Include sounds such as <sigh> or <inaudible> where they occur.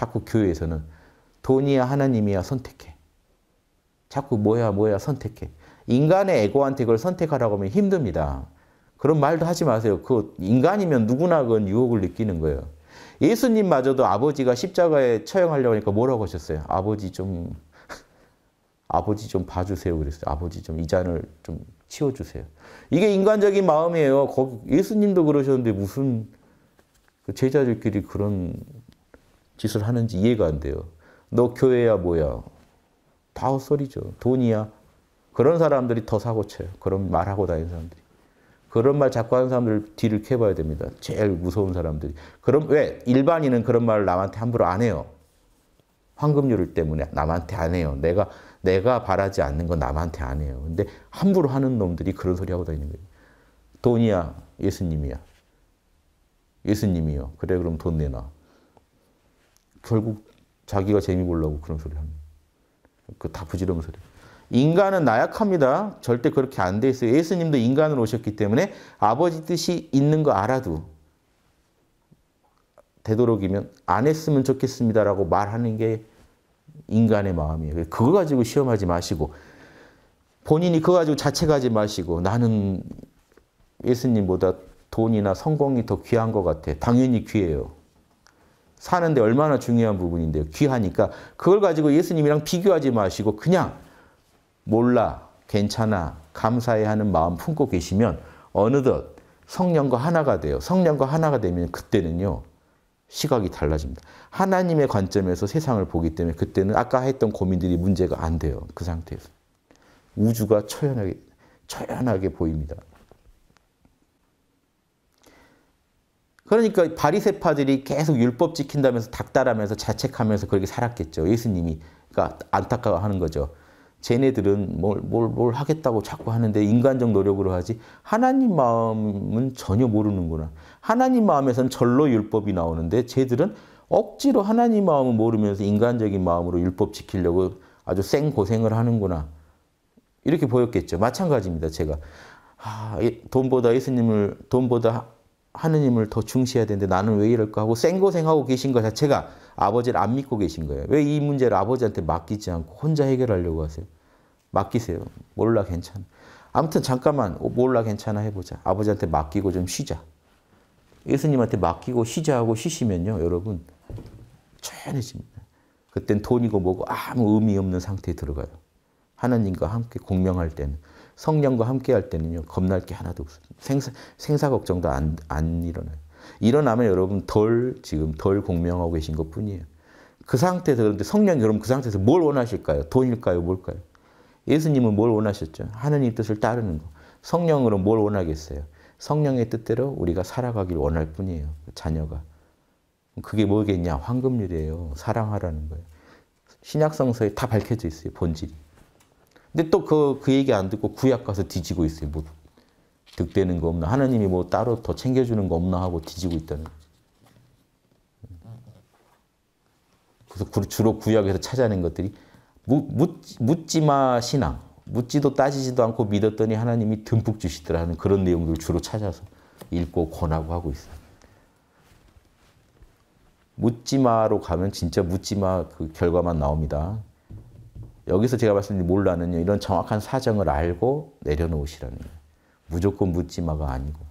자꾸 교회에서는 돈이야 하나님이야 선택해. 자꾸 뭐야 뭐야 선택해. 인간의 에고한테 그걸 선택하라고 하면 힘듭니다. 그런 말도 하지 마세요. 그 인간이면 누구나 그 유혹을 느끼는 거예요. 예수님마저도 아버지가 십자가에 처형하려고 하니까 뭐라고 하셨어요? 아버지 좀 <laughs> 아버지 좀 봐주세요. 그랬어요. 아버지 좀 이 잔을 좀 치워주세요. 이게 인간적인 마음이에요. 예수님도 그러셨는데 무슨 그 제자들끼리 그런 짓을 하는지 이해가 안 돼요. 너 교회야 뭐야? 다 헛소리죠. 돈이야. 그런 사람들이 더 사고 쳐요. 그런 말하고 다니는 사람들이. 그런 말 자꾸 하는 사람들 뒤를 캐봐야 됩니다. 제일 무서운 사람들이. 그럼 왜? 일반인은 그런 말을 남한테 함부로 안 해요. 황금률 때문에 남한테 안 해요. 내가 내가 바라지 않는 건 남한테 안 해요. 근데 함부로 하는 놈들이 그런 소리 하고 다니는 거예요. 돈이야, 예수님이야. 예수님이요. 그래 그럼 돈 내놔. 결국 자기가 재미 보려고 그런 소리를 합니다. 그 다부지런 소리. 인간은 나약합니다. 절대 그렇게 안 돼 있어요. 예수님도 인간으로 오셨기 때문에 아버지 뜻이 있는 거 알아도 되도록이면 안 했으면 좋겠습니다라고 말하는 게 인간의 마음이에요. 그거 가지고 시험하지 마시고 본인이 그거 가지고 자책하지 마시고 나는 예수님보다 돈이나 성공이 더 귀한 것 같아. 당연히 귀해요. 사는데 얼마나 중요한 부분인데요. 귀하니까 그걸 가지고 예수님이랑 비교하지 마시고 그냥 몰라, 괜찮아, 감사해 하는 마음 품고 계시면 어느덧 성령과 하나가 돼요. 성령과 하나가 되면 그때는요. 시각이 달라집니다. 하나님의 관점에서 세상을 보기 때문에 그때는 아까 했던 고민들이 문제가 안 돼요. 그 상태에서. 우주가 초연하게, 초연하게 보입니다. 그러니까 바리세파들이 계속 율법 지킨다면서 닥달하면서 자책하면서 그렇게 살았겠죠. 예수님이 그러니까 안타까워하는 거죠. 쟤네들은 뭘, 뭘, 뭘 하겠다고 자꾸 하는데 인간적 노력으로 하지 하나님 마음은 전혀 모르는구나. 하나님 마음에선 절로 율법이 나오는데 쟤들은 억지로 하나님 마음을 모르면서 인간적인 마음으로 율법 지키려고 아주 생고생을 하는구나. 이렇게 보였겠죠. 마찬가지입니다. 제가 아, 돈보다 예수님을 돈보다 하느님을 더 중시해야 되는데 나는 왜 이럴까 하고 생고생하고 계신 것 자체가 아버지를 안 믿고 계신 거예요. 왜 이 문제를 아버지한테 맡기지 않고 혼자 해결하려고 하세요? 맡기세요. 몰라 괜찮아. 아무튼 잠깐만 어, 몰라 괜찮아 해보자. 아버지한테 맡기고 좀 쉬자. 예수님한테 맡기고 쉬자 하고 쉬시면요. 여러분 조연해집니다. 그땐 돈이고 뭐고 아무 의미 없는 상태에 들어가요. 하나님과 함께 공명할 때는. 성령과 함께 할 때는요, 겁날 게 하나도 없습니 생사, 생사 걱정도 안, 안 일어나요. 일어나면 여러분 덜, 지금 덜 공명하고 계신 것 뿐이에요. 그 상태에서 그런데 성령이 그럼 그 상태에서 뭘 원하실까요? 돈일까요? 뭘까요? 예수님은 뭘 원하셨죠? 하느님 뜻을 따르는 거. 성령으로 뭘 원하겠어요? 성령의 뜻대로 우리가 살아가길 원할 뿐이에요. 그 자녀가. 그게 뭐겠냐? 황금률이에요. 사랑하라는 거예요. 신약성서에 다 밝혀져 있어요. 본질이. 근데 또그그 그 얘기 안 듣고 구약 가서 뒤지고 있어요. 뭐 득되는 거 없나? 하나님이 뭐 따로 더 챙겨주는 거 없나 하고 뒤지고 있다는 거죠. 그래서 주로 구약에서 찾아낸 것들이 묻, 지마 신앙, 묻지도 따지지도 않고 믿었더니 하나님이 듬뿍 주시더라는 그런 내용들 주로 찾아서 읽고 권하고 하고 있어요. 묻지마로 가면 진짜 묻지마 그 결과만 나옵니다. 여기서 제가 봤을 드 몰라는요. 이런 정확한 사정을 알고 내려놓으시라는 거예요. 무조건 묻지 마가 아니고.